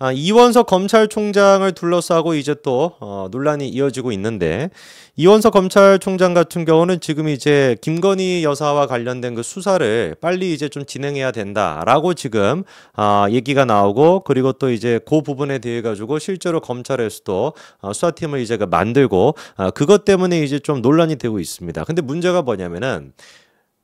아, 이원석 검찰총장을 둘러싸고 이제 또 어, 논란이 이어지고 있는데 이원석 검찰총장 같은 경우는 지금 이제 김건희 여사와 관련된 그 수사를 빨리 이제 좀 진행해야 된다라고 지금 아, 얘기가 나오고 그리고 또 이제 그 부분에 대해 가지고 실제로 검찰에서도 아, 수사팀을 이제 그 만들고 아, 그것 때문에 이제 좀 논란이 되고 있습니다. 근데 문제가 뭐냐면은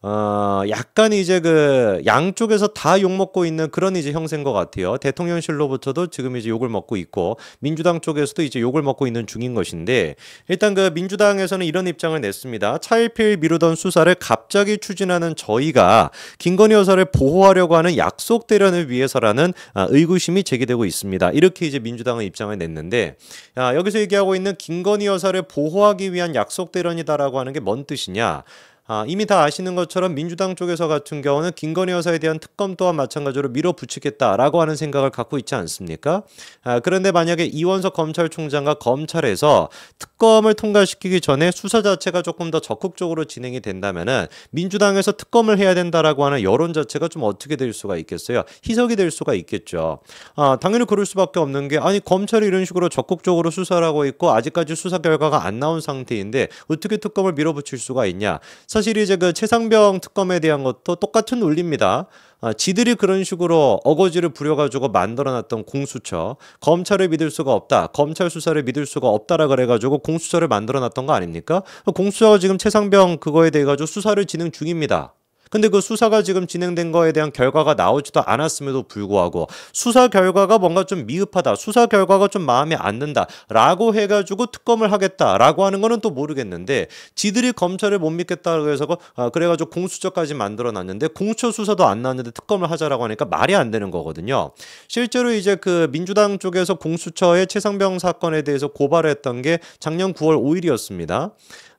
어, 약간 이제 그 양쪽에서 다 욕먹고 있는 그런 이제 형세인 것 같아요. 대통령실로부터도 지금 이제 욕을 먹고 있고 민주당 쪽에서도 이제 욕을 먹고 있는 중인 것인데 일단 그 민주당에서는 이런 입장을 냈습니다. 차일피일 미루던 수사를 갑자기 추진하는 저희가 김건희 여사를 보호하려고 하는 약속 대련을 위해서라는 아, 의구심이 제기되고 있습니다. 이렇게 이제 민주당은 입장을 냈는데 아, 여기서 얘기하고 있는 김건희 여사를 보호하기 위한 약속 대련이다라고 하는 게 뭔 뜻이냐? 아, 이미 다 아시는 것처럼 민주당 쪽에서 같은 경우는 김건희 여사에 대한 특검 또한 마찬가지로 밀어붙이겠다라고 하는 생각을 갖고 있지 않습니까? 아, 그런데 만약에 이원석 검찰총장과 검찰에서 특검을 통과시키기 전에 수사 자체가 조금 더 적극적으로 진행이 된다면은 민주당에서 특검을 해야 된다라고 하는 여론 자체가 좀 어떻게 될 수가 있겠어요? 희석이 될 수가 있겠죠. 아, 당연히 그럴 수밖에 없는 게 아니 검찰이 이런 식으로 적극적으로 수사를 하고 있고 아직까지 수사 결과가 안 나온 상태인데 어떻게 특검을 밀어붙일 수가 있냐? 사실 이제 그 최상병 특검에 대한 것도 똑같은 논리입니다. 아, 지들이 그런 식으로 어거지를 부려가지고 만들어놨던 공수처 검찰을 믿을 수가 없다 검찰 수사를 믿을 수가 없다라 그래가지고 공수처를 만들어놨던 거 아닙니까 그 공수처가 지금 최상병 그거에 대해 가지고 수사를 진행 중입니다 근데 그 수사가 지금 진행된 거에 대한 결과가 나오지도 않았음에도 불구하고 수사 결과가 뭔가 좀 미흡하다. 수사 결과가 좀 마음에 안 든다라고 해 가지고 특검을 하겠다라고 하는 거는 또 모르겠는데 지들이 검찰을 못 믿겠다 그래서 그, 아, 그래 가지고 공수처까지 만들어 놨는데 공수처 수사도 안 나왔는데 특검을 하자라고 하니까 말이 안 되는 거거든요. 실제로 이제 그 민주당 쪽에서 공수처의 최상병 사건에 대해서 고발했던 게 작년 9월 5일이었습니다.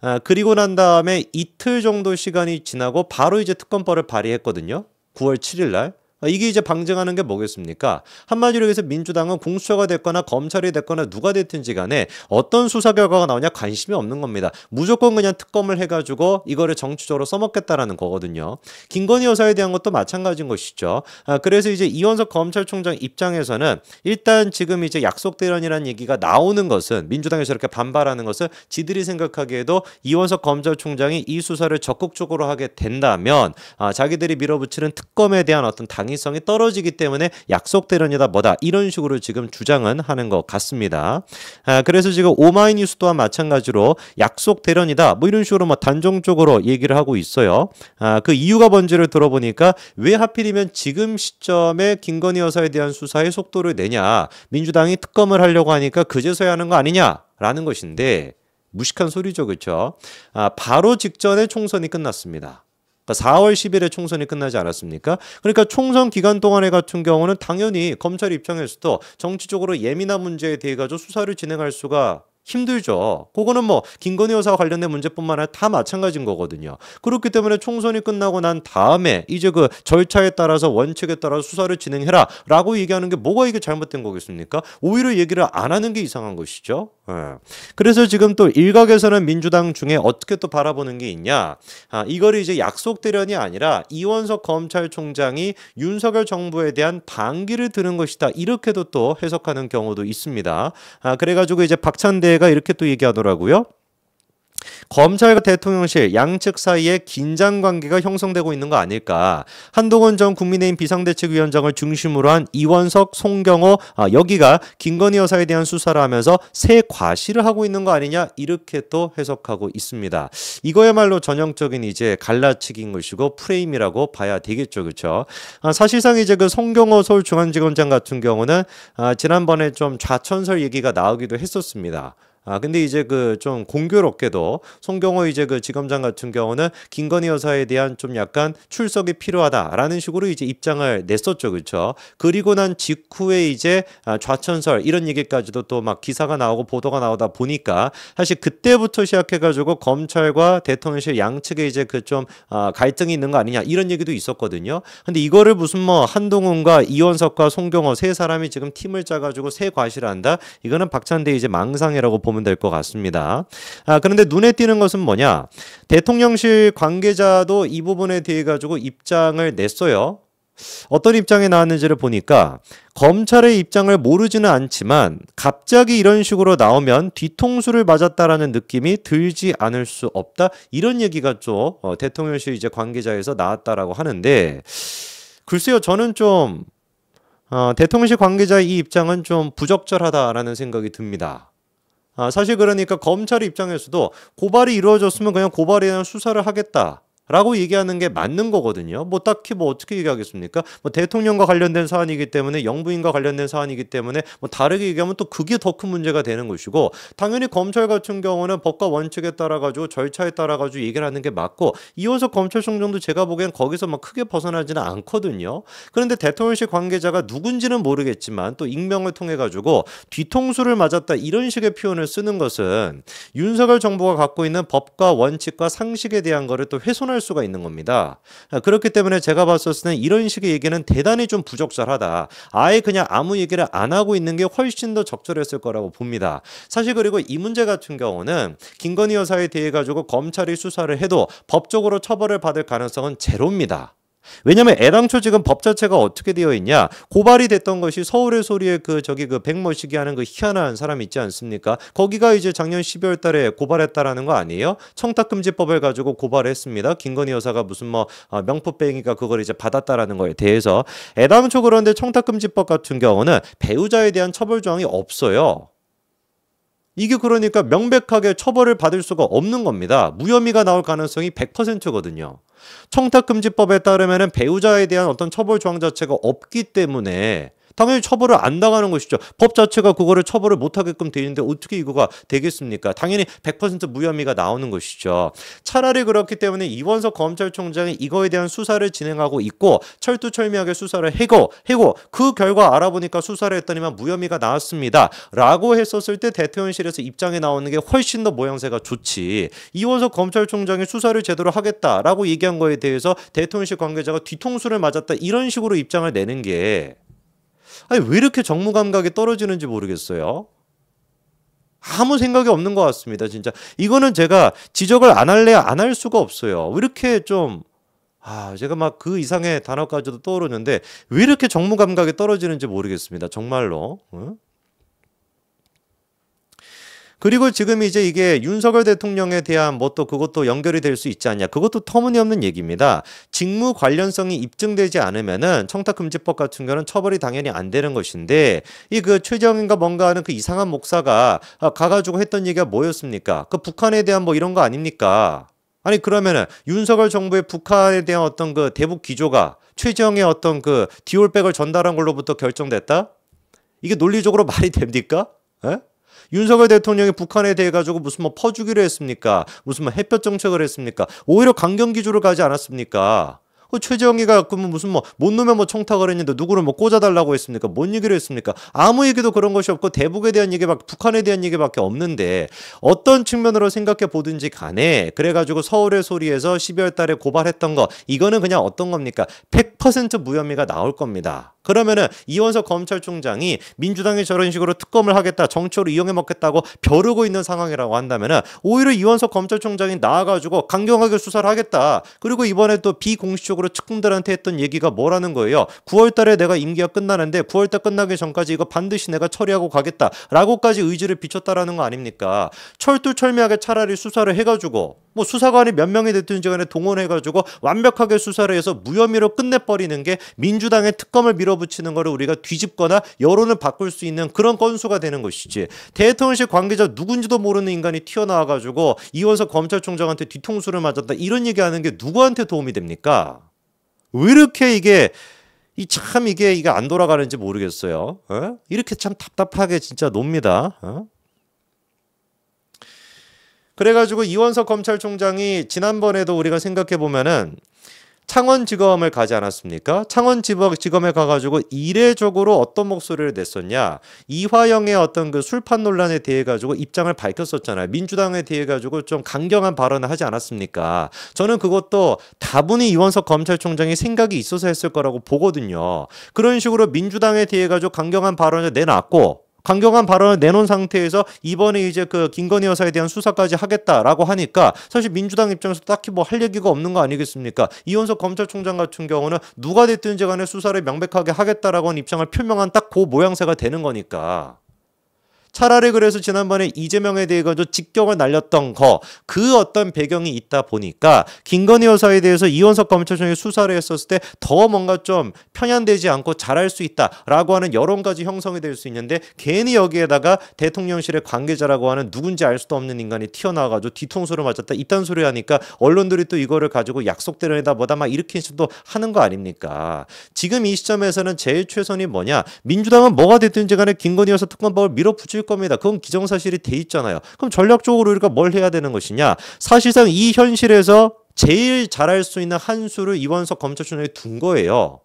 아, 그리고 난 다음에 이틀 정도 시간이 지나고 바로 이제 특검법을 발의했거든요. 9월 7일 날. 아, 이게 이제 방증하는 게 뭐겠습니까? 한마디로 해서 민주당은 공수처가 됐거나 검찰이 됐거나 누가 됐든지 간에 어떤 수사 결과가 나오냐 관심이 없는 겁니다. 무조건 그냥 특검을 해가지고 이거를 정치적으로 써먹겠다라는 거거든요. 김건희 여사에 대한 것도 마찬가지인 것이죠. 아, 그래서 이제 이원석 검찰총장 입장에서는 일단 지금 이제 약속 대련이라는 얘기가 나오는 것은 민주당에서 이렇게 반발하는 것은 지들이 생각하기에도 이원석 검찰총장이 이 수사를 적극적으로 하게 된다면 아, 자기들이 밀어붙이는 특검에 대한 어떤 다 당위성이 떨어지기 때문에 약속 대련이다 뭐다 이런 식으로 지금 주장은 하는 것 같습니다. 아, 그래서 지금 오마이뉴스 또한 마찬가지로 약속 대련이다 뭐 이런 식으로 뭐 단정적으로 얘기를 하고 있어요. 아, 그 이유가 뭔지를 들어보니까 왜 하필이면 지금 시점에 김건희 여사에 대한 수사의 속도를 내냐 민주당이 특검을 하려고 하니까 그제서야 하는 거 아니냐라는 것인데 무식한 소리죠, 그렇죠? 아, 바로 직전에 총선이 끝났습니다. 4월 그러니까 10일에 총선이 끝나지 않았습니까? 그러니까 총선 기간 동안에 같은 경우는 당연히 검찰 입장에서도 정치적으로 예민한 문제에 대해 가 수사를 진행할 수가 힘들죠. 그거는 뭐 김건희 여사와 관련된 문제뿐만 아니라 다 마찬가지인 거거든요. 그렇기 때문에 총선이 끝나고 난 다음에 이제 그 절차에 따라서 원칙에 따라 서 수사를 진행해라라고 얘기하는 게 뭐가 이게 잘못된 거겠습니까? 오히려 얘기를 안 하는 게 이상한 것이죠. 예. 그래서 지금 또 일각에서는 민주당 중에 어떻게 또 바라보는 게 있냐? 아, 이거를 이제 약속 대련이 아니라 이원석 검찰총장이 윤석열 정부에 대한 반기를 드는 것이다. 이렇게도 또 해석하는 경우도 있습니다. 아, 그래가지고 이제 박찬대 교가 이렇게 또 얘기하더라고요. 검찰과 대통령실 양측 사이에 긴장 관계가 형성되고 있는 거 아닐까. 한동훈 전 국민의힘 비상대책위원장을 중심으로 한 이원석, 송경호 아, 여기가 김건희 여사에 대한 수사를 하면서 새과실을 하고 있는 거 아니냐 이렇게 또 해석하고 있습니다. 이거야말로 전형적인 이제 갈라치기인 것이고 프레임이라고 봐야 되겠죠, 그렇죠? 아, 사실상 이제 그 송경호 서울중앙지검장 같은 경우는 아, 지난번에 좀 좌천설 얘기가 나오기도 했었습니다. 아 근데 이제 그 좀 공교롭게도 송경호 이제 그 지검장 같은 경우는 김건희 여사에 대한 좀 약간 출석이 필요하다라는 식으로 이제 입장을 냈었죠, 그렇죠? 그리고 난 직후에 이제 아, 좌천설 이런 얘기까지도 또 막 기사가 나오고 보도가 나오다 보니까 사실 그때부터 시작해가지고 검찰과 대통령실 양측에 이제 그좀 아, 갈등이 있는 거 아니냐 이런 얘기도 있었거든요. 근데 이거를 무슨 뭐 한동훈과 이원석과 송경호 세 사람이 지금 팀을 짜가지고 세 과실한다 이거는 박찬대 이제 망상이라고 보면. 보면 될것 같습니다. 아, 그런데 눈에 띄는 것은 뭐냐? 대통령실 관계자도 이 부분에 대해 가지고 입장을 냈어요. 어떤 입장에 나왔는지를 보니까 검찰의 입장을 모르지는 않지만 갑자기 이런 식으로 나오면 뒤통수를 맞았다라는 느낌이 들지 않을 수 없다 이런 얘기가 좀 어, 대통령실 이제 관계자에서 나왔다라고 하는데 글쎄요 저는 좀 어, 대통령실 관계자의 이 입장은 좀 부적절하다라는 생각이 듭니다. 아, 사실 그러니까 검찰 입장에서도 고발이 이루어졌으면 그냥 고발에 대한 수사를 하겠다. 라고 얘기하는 게 맞는 거거든요. 뭐 딱히 뭐 어떻게 얘기하겠습니까? 뭐 대통령과 관련된 사안이기 때문에 영부인과 관련된 사안이기 때문에 뭐 다르게 얘기하면 또 그게 더 큰 문제가 되는 것이고 당연히 검찰 같은 경우는 법과 원칙에 따라 가지고 절차에 따라 가지고 얘기를 하는 게 맞고 이호석 검찰총장도 제가 보기엔 거기서 막 크게 벗어나지는 않거든요. 그런데 대통령실 관계자가 누군지는 모르겠지만 또 익명을 통해 가지고 뒤통수를 맞았다 이런 식의 표현을 쓰는 것은 윤석열 정부가 갖고 있는 법과 원칙과 상식에 대한 거를 또 훼손할 실현할 수가 있는 겁니다. 아, 그렇기 때문에 제가 봤었을 때는 이런 식의 얘기는 대단히 좀 부적절하다. 아예 그냥 아무 얘기를 안 하고 있는 게 훨씬 더 적절했을 거라고 봅니다. 사실 그리고 이 문제 같은 경우는 김건희 여사에 대해 가지고 검찰이 수사를 해도 법적으로 처벌을 받을 가능성은 제로입니다. 왜냐면 애당초 지금 법 자체가 어떻게 되어 있냐 고발이 됐던 것이 서울의 소리에 그 저기 그 백머시기 하는 그 희한한 사람 있지 않습니까 거기가 이제 작년 12월 달에 고발했다라는 거 아니에요 청탁금지법을 가지고 고발했습니다 김건희 여사가 무슨 뭐 어, 명품뱅이가 그걸 이제 받았다라는 거에 대해서 애당초 그런데 청탁금지법 같은 경우는 배우자에 대한 처벌 조항이 없어요 이게 그러니까 명백하게 처벌을 받을 수가 없는 겁니다 무혐의가 나올 가능성이 100%거든요 청탁금지법에 따르면 배우자에 대한 어떤 처벌 조항 자체가 없기 때문에 당연히 처벌을 안 당하는 것이죠. 법 자체가 그거를 처벌을 못 하게끔 돼 있는데 어떻게 이거가 되겠습니까? 당연히 100% 무혐의가 나오는 것이죠. 차라리 그렇기 때문에 이원석 검찰총장이 이거에 대한 수사를 진행하고 있고 철두철미하게 수사를 해고 해고 그 결과 알아보니까 수사를 했더니만 무혐의가 나왔습니다라고 했었을 때 대통령실에서 입장에 나오는 게 훨씬 더 모양새가 좋지. 이원석 검찰총장이 수사를 제대로 하겠다라고 얘기한 거에 대해서 대통령실 관계자가 뒤통수를 맞았다 이런 식으로 입장을 내는 게 아니 왜 이렇게 정무 감각이 떨어지는지 모르겠어요. 아무 생각이 없는 것 같습니다. 진짜 이거는 제가 지적을 안 할래야 안 할 수가 없어요. 왜 이렇게 좀 아, 제가 막 그 이상의 단어까지도 떠오르는데 왜 이렇게 정무 감각이 떨어지는지 모르겠습니다. 정말로. 응? 그리고 지금 이제 이게 윤석열 대통령에 대한 뭐 또 그것도 연결이 될 수 있지 않냐. 그것도 터무니없는 얘기입니다. 직무 관련성이 입증되지 않으면은 청탁금지법 같은 경우는 처벌이 당연히 안 되는 것인데 이 그최정인과 뭔가 하는 그 이상한 목사가 아, 가가지고 했던 얘기가 뭐였습니까? 그 북한에 대한 뭐 이런 거 아닙니까? 아니 그러면은 윤석열 정부의 북한에 대한 어떤 그 대북 기조가 최정의 어떤 그 디올백을 전달한 걸로부터 결정됐다? 이게 논리적으로 말이 됩니까? 에? 예? 윤석열 대통령이 북한에 대해 가지고 무슨 뭐 퍼주기로 했습니까? 무슨 뭐 햇볕 정책을 했습니까? 오히려 강경 기조를 가지 않았습니까? 그 최정희가 그러면 뭐 무슨 뭐못 놓으면 뭐 청탁을 했는데 누구를 뭐 꽂아달라고 했습니까? 뭔 얘기를 했습니까? 아무 얘기도 그런 것이 없고 대북에 대한 얘기밖에 북한에 대한 얘기밖에 없는데 어떤 측면으로 생각해 보든지 간에 그래가지고 서울의 소리에서 12월 달에 고발했던 거 이거는 그냥 어떤 겁니까? 100% 무혐의가 나올 겁니다. 그러면은 이원석 검찰총장이 민주당이 저런 식으로 특검을 하겠다, 정치로 이용해 먹겠다고 벼르고 있는 상황이라고 한다면은 오히려 이원석 검찰총장이 나와가지고 강경하게 수사를 하겠다. 그리고 이번에 또 비공식적으로 측근들한테 했던 얘기가 뭐라는 거예요? 9월달에 내가 임기가 끝나는데 9월달 끝나기 전까지 이거 반드시 내가 처리하고 가겠다라고까지 의지를 비쳤다라는 거 아닙니까? 철두철미하게 차라리 수사를 해가지고 뭐 수사관이 몇 명이 됐든지 간에 동원해가지고 완벽하게 수사를 해서 무혐의로 끝내버리는 게 민주당의 특검을 밀어 밀어붙이는 거를 우리가 뒤집거나 여론을 바꿀 수 있는 그런 건수가 되는 것이지 대통령실 관계자 누군지도 모르는 인간이 튀어나와가지고 이원석 검찰총장한테 뒤통수를 맞았다 이런 얘기하는 게 누구한테 도움이 됩니까? 왜 이렇게 이게 이참 이게 이게 안 돌아가는지 모르겠어요. 어? 이렇게 참 답답하게 진짜 놉니다. 어? 그래가지고 이원석 검찰총장이 지난번에도 우리가 생각해 보면은 창원지검을 가지 않았습니까? 창원지검에 가가지고 이례적으로 어떤 목소리를 냈었냐? 이화영의 어떤 그 술판 논란에 대해 가지고 입장을 밝혔었잖아요. 민주당에 대해 가지고 좀 강경한 발언을 하지 않았습니까? 저는 그것도 다분히 이원석 검찰총장이 생각이 있어서 했을 거라고 보거든요. 그런 식으로 민주당에 대해 가지고 강경한 발언을 내놨고 강경한 발언을 내놓은 상태에서 이번에 이제 그 김건희 여사에 대한 수사까지 하겠다라고 하니까 사실 민주당 입장에서 딱히 뭐 할 얘기가 없는 거 아니겠습니까? 이원석 검찰총장 같은 경우는 누가 됐든지 간에 수사를 명백하게 하겠다라고 하는 입장을 표명한 딱 그 모양새가 되는 거니까. 차라리 그래서 지난번에 이재명에 대해 가지 직격을 날렸던 거 그 어떤 배경이 있다 보니까 김건희 여사에 대해서 이원석 검찰총장이 수사를 했었을 때 더 뭔가 좀 편향되지 않고 잘할 수 있다라고 하는 여론까지 형성이 될 수 있는데 괜히 여기에다가 대통령실의 관계자라고 하는 누군지 알 수도 없는 인간이 튀어나와가지고 뒤통수를 맞았다 이딴 소리 하니까 언론들이 또 이거를 가지고 약속대로이다 뭐다 막 이렇게 해서도 하는 거 아닙니까? 지금 이 시점에서는 제일 최선이 뭐냐? 민주당은 뭐가 됐든지 간에 김건희 여사 특검법을 밀어붙일 겁니다. 그건 기정사실이 돼 있잖아요. 그럼 전략적으로 우리가 뭘 해야 되는 것이냐? 사실상 이 현실에서 제일 잘할 수 있는 한 수를 이원석 검찰총장이 둔 거예요.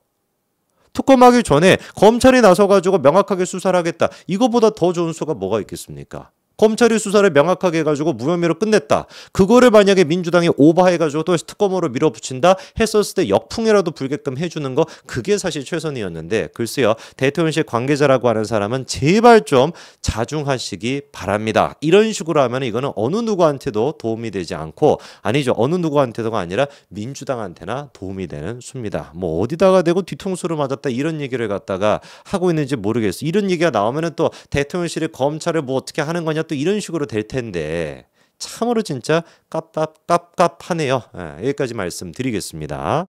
특검하기 전에 검찰이 나서가지고 명확하게 수사를 하겠다. 이거보다 더 좋은 수가 뭐가 있겠습니까? 검찰이 수사를 명확하게 해가지고 무혐의로 끝냈다. 그거를 만약에 민주당이 오버해가지고 또 특검으로 밀어붙인다 했었을 때 역풍이라도 불게끔 해주는 거 그게 사실 최선이었는데 글쎄요 대통령실 관계자라고 하는 사람은 제발 좀 자중하시기 바랍니다. 이런 식으로 하면 이거는 어느 누구한테도 도움이 되지 않고 아니죠 어느 누구한테도가 아니라 민주당한테나 도움이 되는 수입니다. 뭐 어디다가 대고 뒤통수를 맞았다 이런 얘기를 갖다가 하고 있는지 모르겠어. 이런 얘기가 나오면은 또 대통령실이 검찰을 뭐 어떻게 하는 거냐 또 이런 식으로 될 텐데 참으로 진짜 깝깝깝깝하네요. 예, 여기까지 말씀드리겠습니다.